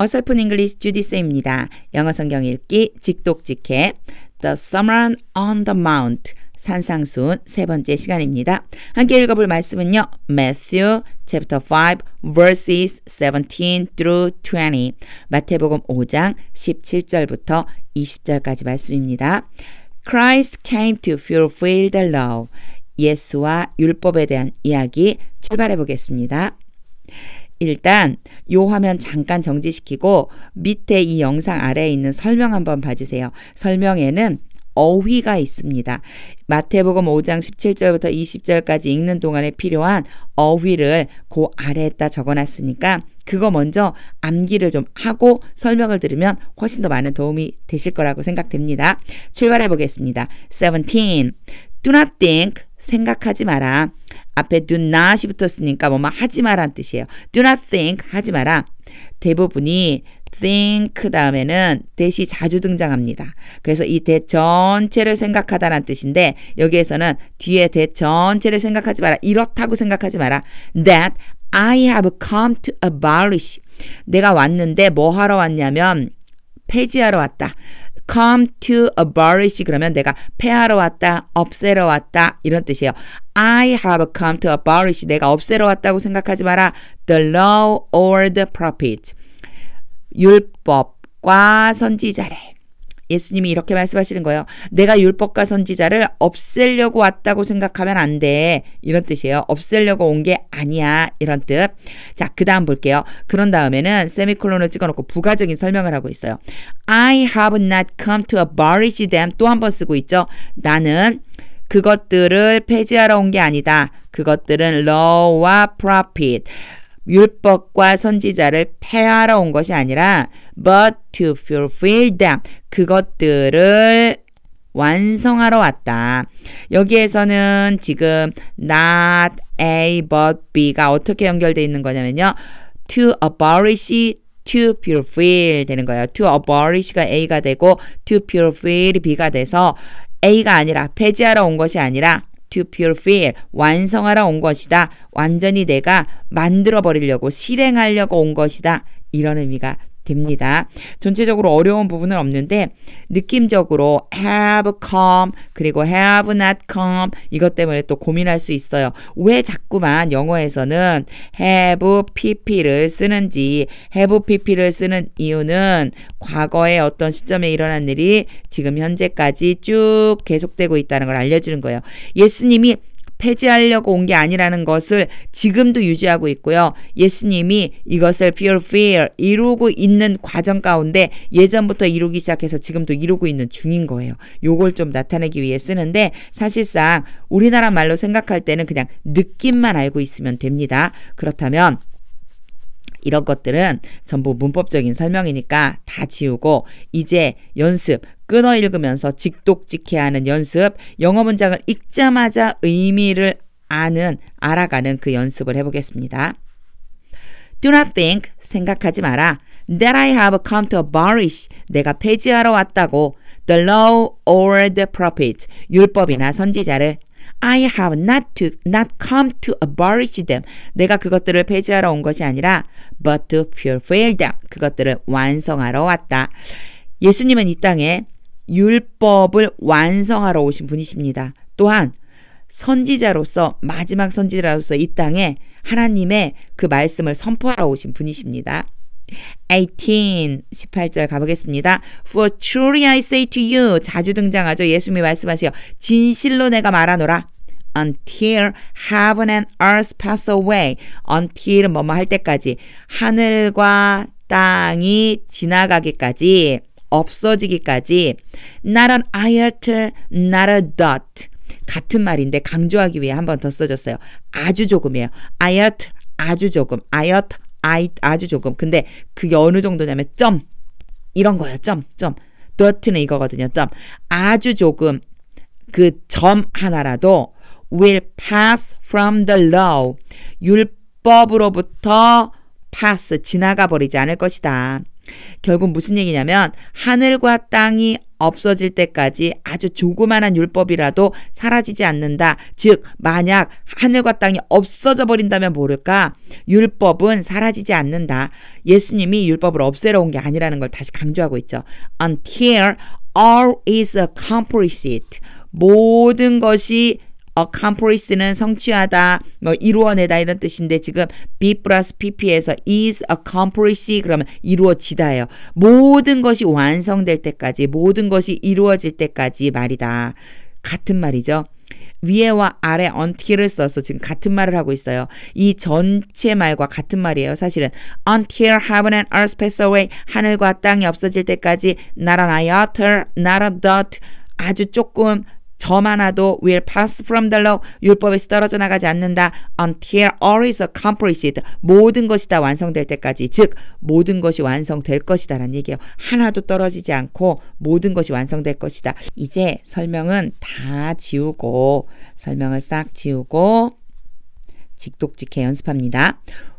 어설픈 잉글리시 주디스입니다. 영어 성경 읽기 직독직해 The Summer on the Mount 산상순 세 번째 시간입니다. 함께 읽어볼 말씀은요. Matthew chapter 5 verses 17 through 20 마태복음 5장 17절부터 20절까지 말씀입니다. Christ came to fulfill the law. 예수와 율법에 대한 이야기 출발해 보겠습니다. 일단 요 화면 잠깐 정지시키고 밑에 이 영상 아래에 있는 설명 한번 봐주세요. 설명에는 어휘가 있습니다. 마태복음 5장 17절부터 20절까지 읽는 동안에 필요한 어휘를 그 아래에다 적어놨으니까 그거 먼저 암기를 좀 하고 설명을 들으면 훨씬 더 많은 도움이 되실 거라고 생각됩니다. 출발해 보겠습니다. 17. Do not think 생각하지 마라. 앞에 do not이 붙었으니까 뭐뭐 하지 마란 뜻이에요. do not think 하지 마라. 대부분이 think 다음에는 대시 자주 등장합니다. 그래서 이 대 전체를 생각하다라는 뜻인데 여기에서는 뒤에 대 전체를 생각하지 마라. 이렇다고 생각하지 마라. that I have come to abolish. 내가 왔는데 뭐 하러 왔냐면 폐지하러 왔다. come to abolish 그러면 내가 폐하러 왔다, 없애러 왔다 이런 뜻이에요. I have come to abolish 내가 없애러 왔다고 생각하지 마라. The law or the prophet 율법과 선지자를 예수님이 이렇게 말씀하시는 거예요. 내가 율법과 선지자를 없애려고 왔다고 생각하면 안 돼. 이런 뜻이에요. 없애려고 온 게 아니야. 이런 뜻. 자, 그 다음 볼게요. 그런 다음에는 세미콜론을 찍어놓고 부가적인 설명을 하고 있어요. I have not come to abolish them. 또 한 번 쓰고 있죠. 나는 그것들을 폐지하러 온 게 아니다. 그것들은 law와 profit. 율법과 선지자를 폐하러 온 것이 아니라 but to fulfill them 그것들을 완성하러 왔다. 여기에서는 지금 not A but B가 어떻게 연결되어 있는 거냐면요. to abolish to fulfill 되는 거예요. to abolish가 A가 되고 to fulfill이 B가 돼서 A가 아니라 폐지하러 온 것이 아니라 to fulfill 완성하러 온 것이다. 완전히 내가 만들어 버리려고 실행하려고 온 것이다. 이런 의미가 됩니다. 전체적으로 어려운 부분은 없는데 느낌적으로 have come 그리고 have not come 이것 때문에 또 고민할 수 있어요. 왜 자꾸만 영어에서는 have pp를 쓰는지 have pp를 쓰는 이유는 과거의 어떤 시점에 일어난 일이 지금 현재까지 쭉 계속되고 있다는 걸 알려주는 거예요. 예수님이 폐지하려고 온 게 아니라는 것을 지금도 유지하고 있고요. 예수님이 이것을 fulfill 이루고 있는 과정 가운데 예전부터 이루기 시작해서 지금도 이루고 있는 중인 거예요. 요걸 좀 나타내기 위해 쓰는데 사실상 우리나라 말로 생각할 때는 그냥 느낌만 알고 있으면 됩니다. 그렇다면 이런 것들은 전부 문법적인 설명이니까 다 지우고 이제 연습 끊어 읽으면서 직독직해야 하는 연습 영어 문장을 읽자마자 의미를 아는 알아가는 그 연습을 해보겠습니다. Do not think 생각하지 마라. That I have come to abolish 내가 폐지하러 왔다고 the law or the prophet 율법이나 선지자를 I have not to not come to abolish them. 내가 그것들을 폐지하러 온 것이 아니라 but to fulfill them. 그것들을 완성하러 왔다. 예수님은 이 땅에 율법을 완성하러 오신 분이십니다. 또한 선지자로서 마지막 선지자로서 이 땅에 하나님의 그 말씀을 선포하러 오신 분이십니다. 18, 18절 가보겠습니다. For truly I say to you, 자주 등장하죠. 예수님이 말씀하시요. 진실로 내가 말하노라. until heaven and earth pass away. until 뭐뭐 할 때까지. 하늘과 땅이 지나가기까지. 없어지기까지. not an iota, not a dot. 같은 말인데 강조하기 위해 한 번 더 써줬어요. 아주 조금이에요. iota, 아주 조금. iota, 아이, 아주 조금. 근데 그 어느 정도냐면 점. 이런 거예요. 점, 점. 더트는 이거거든요. 점. 아주 조금. 그 점 하나라도 will pass from the law. 율법으로부터 pass, 지나가 버리지 않을 것이다. 결국 무슨 얘기냐면 하늘과 땅이 없어질 때까지 아주 조그만한 율법이라도 사라지지 않는다. 즉, 만약 하늘과 땅이 없어져 버린다면 모를까? 율법은 사라지지 않는다. 예수님이 율법을 없애러 온 게 아니라는 걸 다시 강조하고 있죠. Until all is accomplished. 모든 것이 accomplice는 어, 성취하다, 뭐 이루어내다 이런 뜻인데 지금 be 플러스 pp에서 is accomplish 그러면 이루어지다예요. 모든 것이 완성될 때까지, 모든 것이 이루어질 때까지 말이다. 같은 말이죠. 위에와 아래 until을 써서 지금 같은 말을 하고 있어요. 이 전체 말과 같은 말이에요. 사실은 until heaven and earth pass away 하늘과 땅이 없어질 때까지 not an iota, not a dot 아주 조금 저만아도 will pass from the law 율법에서 떨어져 나가지 않는다 until all is accomplished 모든 것이 다 완성될 때까지 즉 모든 것이 완성될 것이다라는 얘기예요. 하나도 떨어지지 않고 모든 것이 완성될 것이다. 이제 설명은 다 지우고 설명을 싹 지우고 직독직해 연습합니다.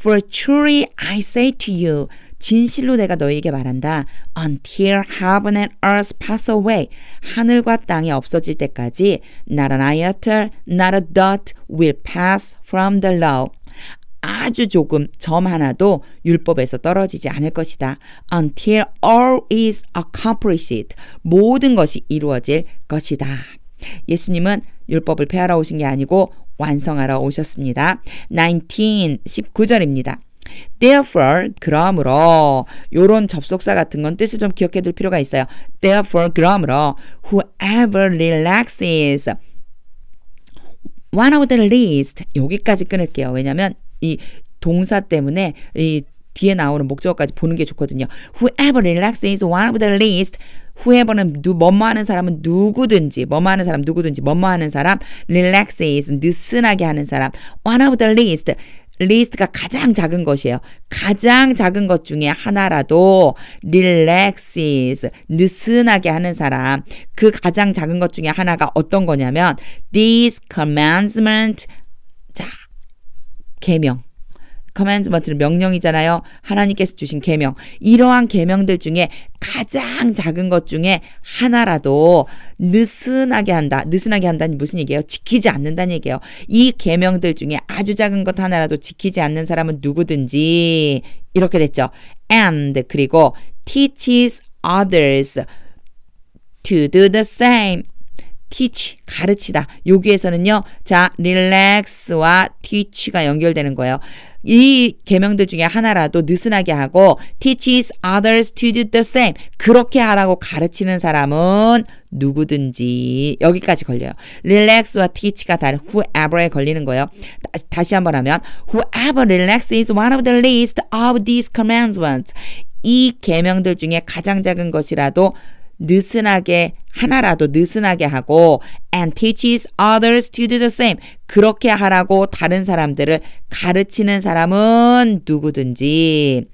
For truly I say to you, 진실로 내가 너에게 말한다. Until heaven and earth pass away, 하늘과 땅이 없어질 때까지 not an iota, not a dot will pass from the law. 아주 조금 점 하나도 율법에서 떨어지지 않을 것이다. Until all is accomplished, 모든 것이 이루어질 것이다. 예수님은 율법을 폐하러 오신 게 아니고 완성하러 오셨습니다. 19, 19절입니다. Therefore, 그러므로 요런 접속사 같은 건 뜻을 좀 기억해 둘 필요가 있어요. Therefore, 그러므로 whoever relaxes one of the least 여기까지 끊을게요. 왜냐면 이 동사 때문에 이 뒤에 나오는 목적어까지 보는 게 좋거든요. Whoever relaxes one of the least 후에버는 누, 뭐뭐 하는 사람은 누구든지, 뭐 뭐 하는 사람 누구든지, 뭐 뭐 하는 사람, 릴렉스 a x e s 느슨하게 하는 사람, one of the least, 리스트가 가장 작은 것이에요. 가장 작은 것 중에 하나라도 릴렉 l a x e s 느슨하게 하는 사람 그 가장 작은 것 중에 하나가 어떤 거냐면 these commandment 자개명 커맨드먼트는 명령이잖아요. 하나님께서 주신 계명. 이러한 계명들 중에 가장 작은 것 중에 하나라도 느슨하게 한다. 느슨하게 한다는 무슨 얘기예요? 지키지 않는다는 얘기예요. 이 계명들 중에 아주 작은 것 하나라도 지키지 않는 사람은 누구든지 이렇게 됐죠. and 그리고 teaches others to do the same. teach 가르치다. 여기에서는요. 자, relax와 teach가 연결되는 거예요. 이 계명들 중에 하나라도 느슨하게 하고 teaches others to do the same 그렇게 하라고 가르치는 사람은 누구든지 여기까지 걸려요. relax와 teach가 다른 whoever에 걸리는 거예요. 다, 시 한번 하면 whoever relaxes one of the least of these commandments 이 계명들 중에 가장 작은 것이라도 느슨하게 하나라도 느슨하게 하고 and teaches others to do the same. 그렇게 하라고 다른 사람들을 가르치는 사람은 누구든지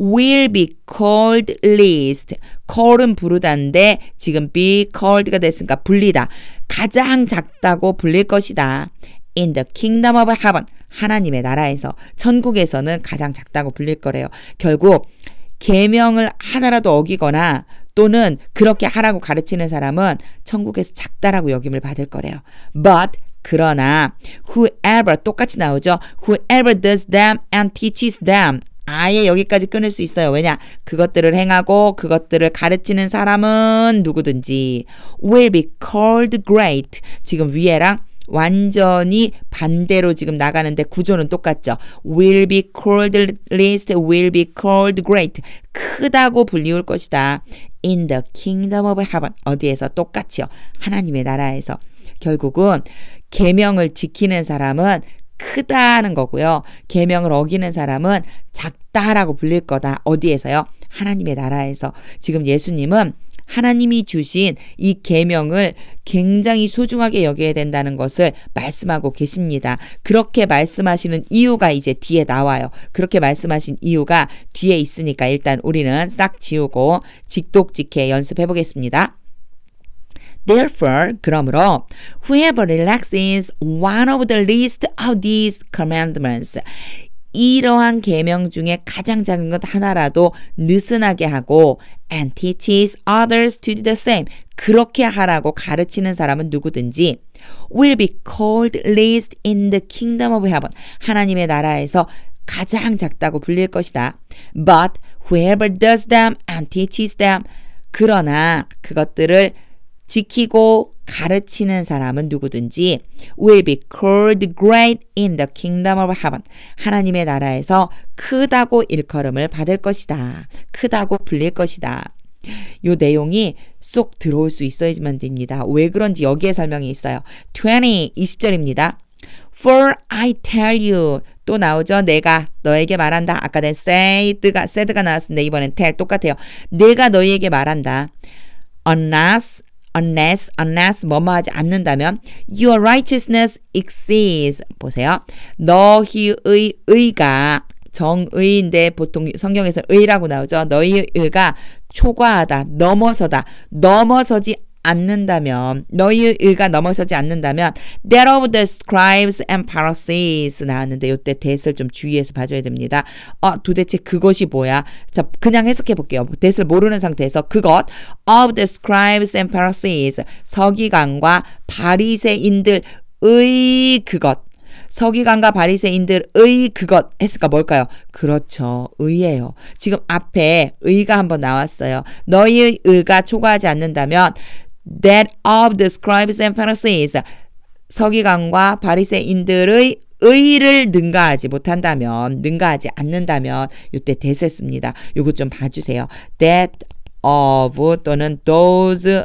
will be called least. call은 부르다인데 지금 be called가 됐으니까 불리다. 가장 작다고 불릴 것이다. in the kingdom of heaven. 하나님의 나라에서 천국에서는 가장 작다고 불릴 거래요. 결국 계명을 하나라도 어기거나 또는 그렇게 하라고 가르치는 사람은 천국에서 작다라고 여김을 받을 거래요. But 그러나 whoever 똑같이 나오죠. whoever does them and teaches them 아예 여기까지 끊을 수 있어요. 왜냐? 그것들을 행하고 그것들을 가르치는 사람은 누구든지 will be called great. 지금 위에랑 완전히 반대로 지금 나가는데 구조는 똑같죠. will be called least, will be called great. 크다고 불리울 것이다. in the kingdom of heaven 어디에서 똑같이요. 하나님의 나라에서 결국은 계명을 지키는 사람은 크다는 거고요. 계명을 어기는 사람은 작다라고 불릴 거다. 어디에서요? 하나님의 나라에서 지금 예수님은 하나님이 주신 이 계명을 굉장히 소중하게 여겨야 된다는 것을 말씀하고 계십니다. 그렇게 말씀하시는 이유가 이제 뒤에 나와요. 그렇게 말씀하신 이유가 뒤에 있으니까 일단 우리는 싹 지우고 직독직해 연습해 보겠습니다. Therefore, 그러므로, whoever relaxes one of the least of these commandments, 이러한 계명 중에 가장 작은 것 하나라도 느슨하게 하고 and teaches others to do the same 그렇게 하라고 가르치는 사람은 누구든지 will be called least in the kingdom of heaven 하나님의 나라에서 가장 작다고 불릴 것이다. But whoever does them and teaches them 그러나 그것들을 지키고 가르치는 사람은 누구든지 will be called great in the kingdom of heaven. 하나님의 나라에서 크다고 일컬음을 받을 것이다. 크다고 불릴 것이다. 요 내용이 쏙 들어올 수 있어야지만 됩니다. 왜 그런지 여기에 설명이 있어요. 20, 20절입니다. For I tell you 또 나오죠. 내가 너에게 말한다. 아까 된 said가 said가 나왔는데 이번엔 tell 똑같아요. 내가 너에게 말한다. Unless unless unless 뭐뭐 하지 않는다면 your righteousness exceeds 보세요. 너희의 의가 정의인데 보통 성경에서 의라고 나오죠. 너희의 의가 초과하다, 넘어서다, 넘어서지 않는다면 너희의 의가 넘어서지 않는다면 that of the scribes and Pharisees 나왔는데 이때 that을 좀 주의해서 봐줘야 됩니다. 어 도대체 그것이 뭐야? 자 그냥 해석해 볼게요. that을 모르는 상태에서 그것 of the scribes and Pharisees 서기관과 바리새인들의 그것 서기관과 바리새인들의 그것 했을까 뭘까요? 그렇죠. 의예요. 지금 앞에 의가 한번 나왔어요. 너희의 의가 초과하지 않는다면 that of the scribes and Pharisees 서기관과 바리새인들의 의를 능가하지 못한다면 능가하지 않는다면 이때 대세씁니다요것좀 봐주세요. That of 또는 those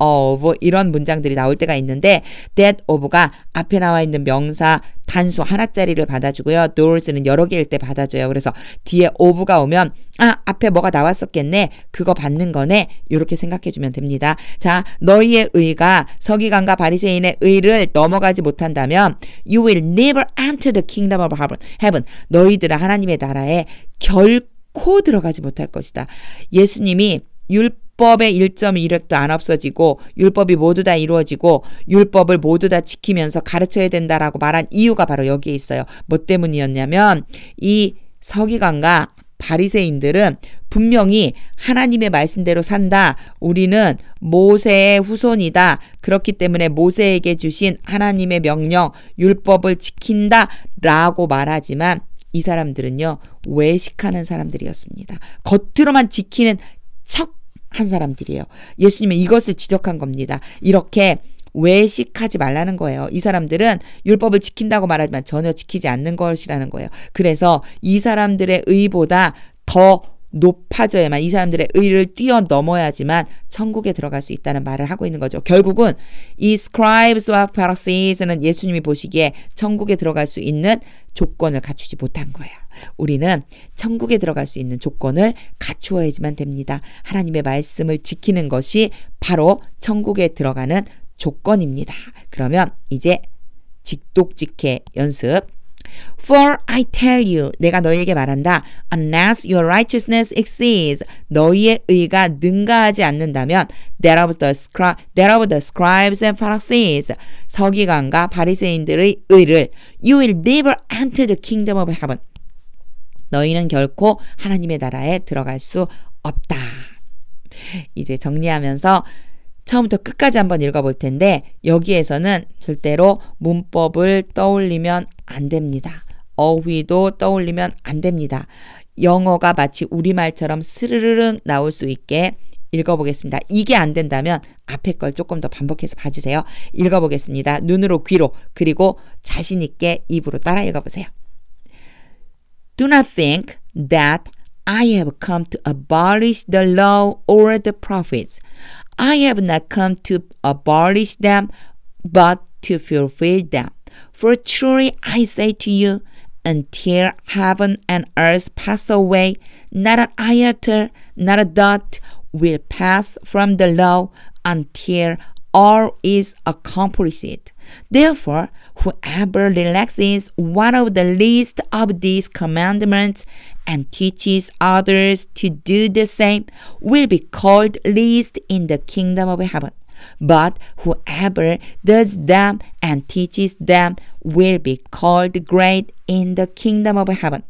of 이런 문장들이 나올 때가 있는데 that of가 앞에 나와 있는 명사 단수 하나짜리를 받아주고요. doors는 여러 개일 때 받아줘요. 그래서 뒤에 of가 오면 아 앞에 뭐가 나왔었겠네 그거 받는 거네 이렇게 생각해주면 됩니다. 자 너희의 의가 서기관과 바리새인의 의를 넘어가지 못한다면 you will never enter the kingdom of heaven 너희들은 하나님의 나라에 결코 들어가지 못할 것이다. 예수님이 율법 율법의 1점이 이력도 안 없어지고 율법이 모두 다 이루어지고 율법을 모두 다 지키면서 가르쳐야 된다라고 말한 이유가 바로 여기에 있어요. 뭐 때문이었냐면 이 서기관과 바리새인들은 분명히 하나님의 말씀대로 산다. 우리는 모세의 후손이다. 그렇기 때문에 모세에게 주신 하나님의 명령, 율법을 지킨다. 라고 말하지만 이 사람들은요, 외식하는 사람들이었습니다. 겉으로만 지키는 척한 사람들이에요. 예수님은 이것을 지적한 겁니다. 이렇게 외식하지 말라는 거예요. 이 사람들은 율법을 지킨다고 말하지만 전혀 지키지 않는 것이라는 거예요. 그래서 이 사람들의 의보다 더 높아져야만 이 사람들의 의를 뛰어넘어야지만 천국에 들어갈 수 있다는 말을 하고 있는 거죠. 결국은 이 스크라이브스와 파락시스는 예수님이 보시기에 천국에 들어갈 수 있는 조건을 갖추지 못한 거예요. 우리는 천국에 들어갈 수 있는 조건을 갖추어야지만 됩니다. 하나님의 말씀을 지키는 것이 바로 천국에 들어가는 조건입니다. 그러면 이제 직독직해 연습 For I tell you, 내가 너희에게 말한다. Unless your righteousness exceeds, 너희의 의가 능가하지 않는다면, that of the, scri that of the scribes and Pharisees, 서기관과 바리새인들의 의를, you will never enter the kingdom of heaven. 너희는 결코 하나님의 나라에 들어갈 수 없다. 이제 정리하면서 처음부터 끝까지 한번 읽어볼 텐데 여기에서는 절대로 문법을 떠올리면 안 됩니다. 어휘도 떠올리면 안 됩니다. 영어가 마치 우리말처럼 스르르릉 나올 수 있게 읽어보겠습니다. 이게 안 된다면 앞에 걸 조금 더 반복해서 봐주세요. 읽어보겠습니다. 눈으로 귀로 그리고 자신 있게 입으로 따라 읽어보세요. Do not think that I have come to abolish the law or the prophets. I have not come to abolish them, but to fulfill them. For truly I say to you, until heaven and earth pass away, not an iota, not a dot will pass from the law until all is accomplished. Therefore, whoever relaxes one of the least of these commandments and teaches others to do the same will be called least in the kingdom of heaven. But whoever does them and teaches them will be called great in the kingdom of heaven.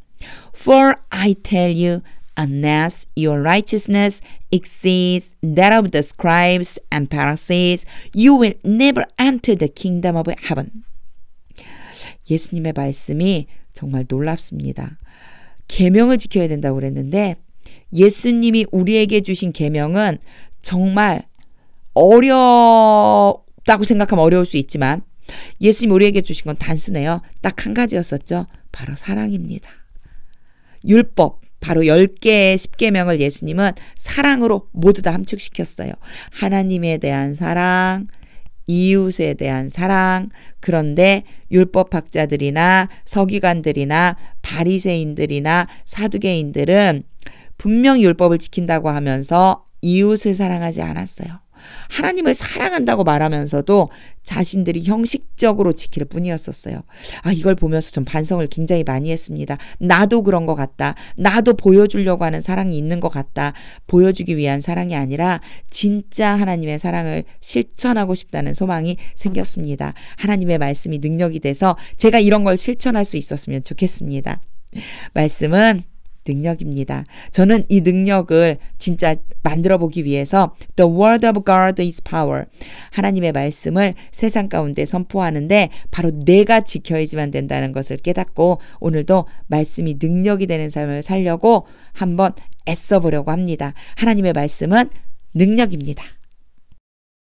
For I tell you, unless your righteousness exceeds that of the scribes and Pharisees, you will never enter the kingdom of heaven. 예수님의 말씀이 정말 놀랍습니다. 계명을 지켜야 된다고 그랬는데 예수님이 우리에게 주신 계명은 정말 어렵다고 생각하면 어려울 수 있지만 예수님 우리에게 주신 건 단순해요. 딱 한 가지였었죠. 바로 사랑입니다. 율법, 바로 10개의 10개명을 예수님은 사랑으로 모두 다 함축시켰어요. 하나님에 대한 사랑, 이웃에 대한 사랑. 그런데 율법학자들이나 서기관들이나 바리새인들이나 사두개인들은 분명 율법을 지킨다고 하면서 이웃을 사랑하지 않았어요. 하나님을 사랑한다고 말하면서도 자신들이 형식적으로 지킬 뿐이었었어요. 아, 이걸 보면서 좀 반성을 굉장히 많이 했습니다. 나도 그런 것 같다. 나도 보여주려고 하는 사랑이 있는 것 같다. 보여주기 위한 사랑이 아니라 진짜 하나님의 사랑을 실천하고 싶다는 소망이 생겼습니다. 하나님의 말씀이 능력이 돼서 제가 이런 걸 실천할 수 있었으면 좋겠습니다. 말씀은 능력입니다. 저는 이 능력을 진짜 만들어 보기 위해서 The Word of God is Power. 하나님의 말씀을 세상 가운데 선포하는데 바로 내가 지켜야지만 된다는 것을 깨닫고 오늘도 말씀이 능력이 되는 삶을 살려고 한번 애써 보려고 합니다. 하나님의 말씀은 능력입니다.